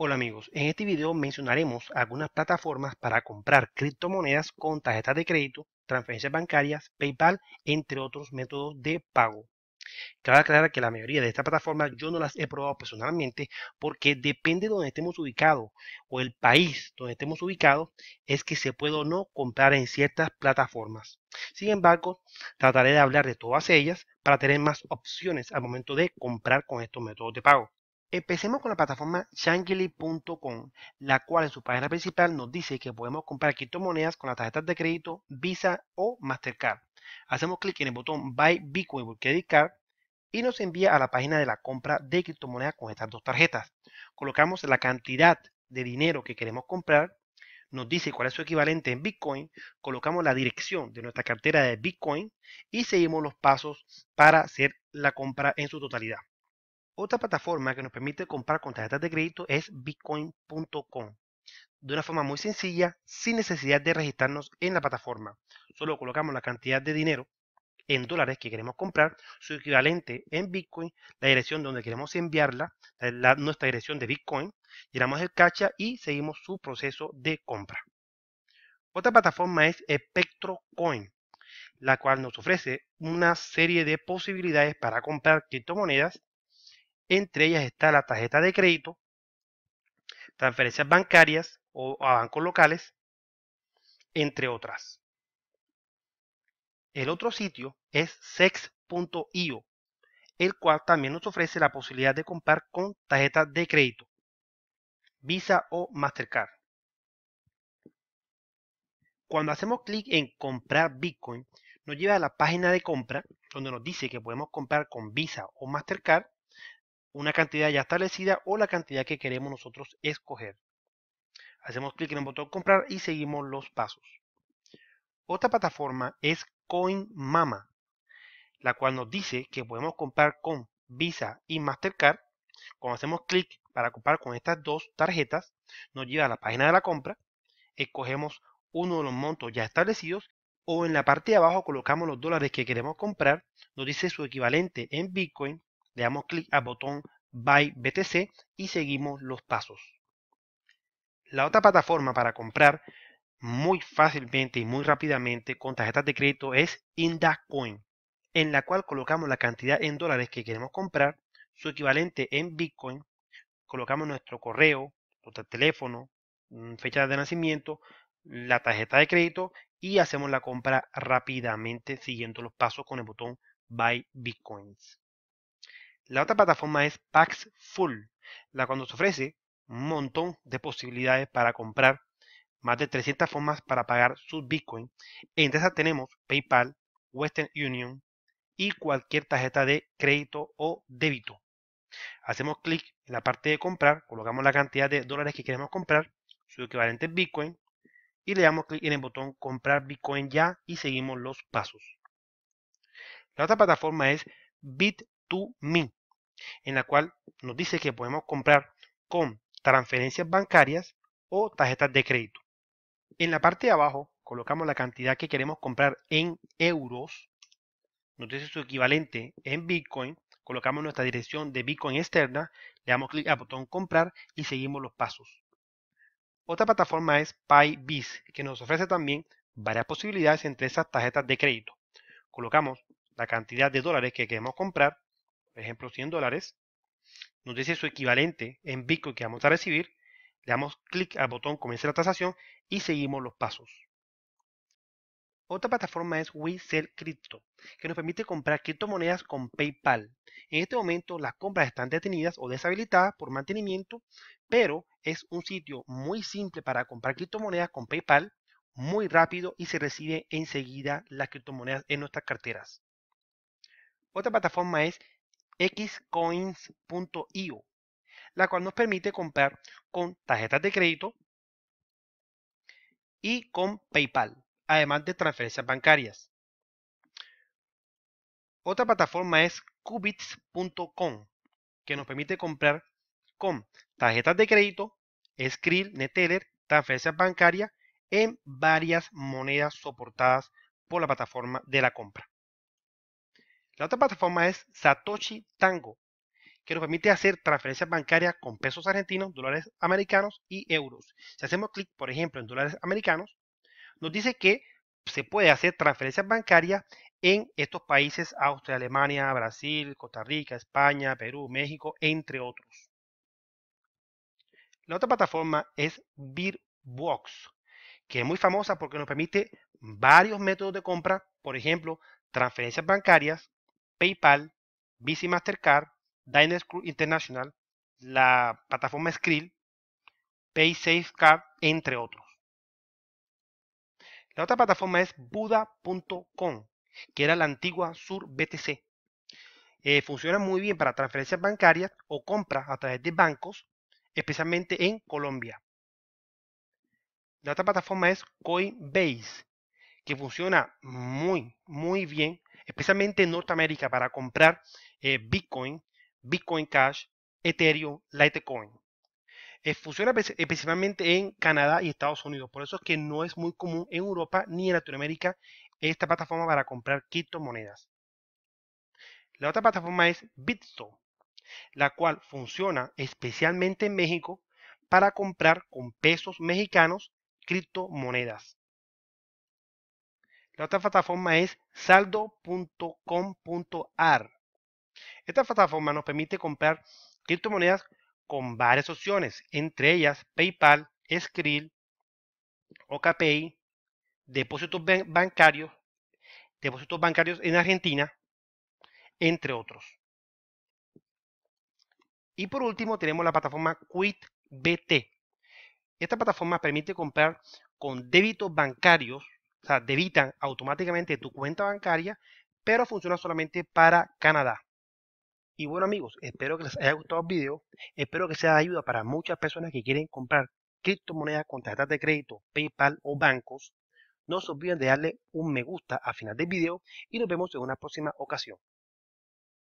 Hola amigos, en este video mencionaremos algunas plataformas para comprar criptomonedas con tarjetas de crédito, transferencias bancarias, PayPal, entre otros métodos de pago. Cabe aclarar que la mayoría de estas plataformas yo no las he probado personalmente porque depende de donde estemos ubicados o el país donde estemos ubicados es que se puede o no comprar en ciertas plataformas. Sin embargo, trataré de hablar de todas ellas para tener más opciones al momento de comprar con estos métodos de pago. Empecemos con la plataforma shanghili.com, la cual en su página principal nos dice que podemos comprar criptomonedas con las tarjetas de crédito Visa o Mastercard. Hacemos clic en el botón Buy Bitcoin por Credit Card y nos envía a la página de la compra de criptomonedas con estas dos tarjetas. Colocamos la cantidad de dinero que queremos comprar, nos dice cuál es su equivalente en Bitcoin, colocamos la dirección de nuestra cartera de Bitcoin y seguimos los pasos para hacer la compra en su totalidad. Otra plataforma que nos permite comprar con tarjetas de crédito es bitcoin.com. De una forma muy sencilla, sin necesidad de registrarnos en la plataforma. Solo colocamos la cantidad de dinero en dólares que queremos comprar, su equivalente en Bitcoin, la dirección donde queremos enviarla, nuestra dirección de Bitcoin, llenamos el cacha y seguimos su proceso de compra. Otra plataforma es SpectroCoin, la cual nos ofrece una serie de posibilidades para comprar criptomonedas entre ellas está la tarjeta de crédito, transferencias bancarias o a bancos locales, entre otras. El otro sitio es sex.io, el cual también nos ofrece la posibilidad de comprar con tarjetas de crédito, Visa o Mastercard. Cuando hacemos clic en comprar Bitcoin, nos lleva a la página de compra donde nos dice que podemos comprar con Visa o Mastercard una cantidad ya establecida o la cantidad que queremos nosotros escoger. Hacemos clic en el botón comprar y seguimos los pasos. Otra plataforma es CoinMama, la cual nos dice que podemos comprar con Visa y Mastercard. Cuando hacemos clic para comprar con estas dos tarjetas, nos lleva a la página de la compra, escogemos uno de los montos ya establecidos o en la parte de abajo colocamos los dólares que queremos comprar, nos dice su equivalente en Bitcoin le damos clic al botón Buy BTC y seguimos los pasos. La otra plataforma para comprar muy fácilmente y muy rápidamente con tarjetas de crédito es Indacoin, en la cual colocamos la cantidad en dólares que queremos comprar, su equivalente en Bitcoin, colocamos nuestro correo, nuestro teléfono, mm, fecha de nacimiento, la tarjeta de crédito y hacemos la compra rápidamente siguiendo los pasos con el botón Buy Bitcoins. La otra plataforma es Pax Full, la cual nos ofrece un montón de posibilidades para comprar más de 300 formas para pagar sus Bitcoin. Entre esas tenemos PayPal, Western Union y cualquier tarjeta de crédito o débito. Hacemos clic en la parte de comprar, colocamos la cantidad de dólares que queremos comprar, su equivalente en Bitcoin, y le damos clic en el botón comprar Bitcoin ya y seguimos los pasos. La otra plataforma es Bit2Me, en la cual nos dice que podemos comprar con transferencias bancarias o tarjetas de crédito. En la parte de abajo colocamos la cantidad que queremos comprar en euros, nos dice su equivalente en Bitcoin, colocamos nuestra dirección de Bitcoin externa, le damos clic al botón comprar y seguimos los pasos. Otra plataforma es PyBiz, que nos ofrece también varias posibilidades entre esas tarjetas de crédito. Colocamos la cantidad de dólares que queremos comprar, por ejemplo 100 dólares, nos dice su equivalente en Bitcoin que vamos a recibir, le damos clic al botón comienza la tasación y seguimos los pasos. Otra plataforma es WeSell Crypto, que nos permite comprar criptomonedas con PayPal. En este momento las compras están detenidas o deshabilitadas por mantenimiento, pero es un sitio muy simple para comprar criptomonedas con PayPal, muy rápido y se recibe enseguida las criptomonedas en nuestras carteras. Otra plataforma es xcoins.io, la cual nos permite comprar con tarjetas de crédito y con PayPal, además de transferencias bancarias. Otra plataforma es Cubits.com, que nos permite comprar con tarjetas de crédito, Skrill, Neteller, transferencias bancarias en varias monedas soportadas por la plataforma de la compra. La otra plataforma es Satoshi Tango, que nos permite hacer transferencias bancarias con pesos argentinos, dólares americanos y euros. Si hacemos clic, por ejemplo, en dólares americanos, nos dice que se puede hacer transferencias bancarias en estos países, Austria, Alemania, Brasil, Costa Rica, España, Perú, México, entre otros. La otra plataforma es Birbox, que es muy famosa porque nos permite varios métodos de compra, por ejemplo, transferencias bancarias, PayPal, Visa Mastercard, Diners Club International, la plataforma Skrill, PaySafeCard, entre otros. La otra plataforma es Buda.com, que era la antigua Sur BTC. Eh, funciona muy bien para transferencias bancarias o compras a través de bancos, especialmente en Colombia. La otra plataforma es Coinbase, que funciona muy, muy bien especialmente en Norteamérica, para comprar eh, Bitcoin, Bitcoin Cash, Ethereum, Litecoin. Eh, funciona especialmente en Canadá y Estados Unidos. Por eso es que no es muy común en Europa ni en Latinoamérica esta plataforma para comprar criptomonedas. La otra plataforma es Bitso, la cual funciona especialmente en México para comprar con pesos mexicanos criptomonedas. La otra plataforma es saldo.com.ar. Esta plataforma nos permite comprar criptomonedas con varias opciones, entre ellas PayPal, Skrill, OKPay, depósitos bancarios, depósitos bancarios en Argentina, entre otros. Y por último tenemos la plataforma QuitBT. Esta plataforma permite comprar con débitos bancarios sea, debitan automáticamente tu cuenta bancaria, pero funciona solamente para Canadá. Y bueno amigos, espero que les haya gustado el video, espero que sea de ayuda para muchas personas que quieren comprar criptomonedas con tarjetas de crédito, PayPal o bancos. No se olviden de darle un me gusta al final del video y nos vemos en una próxima ocasión.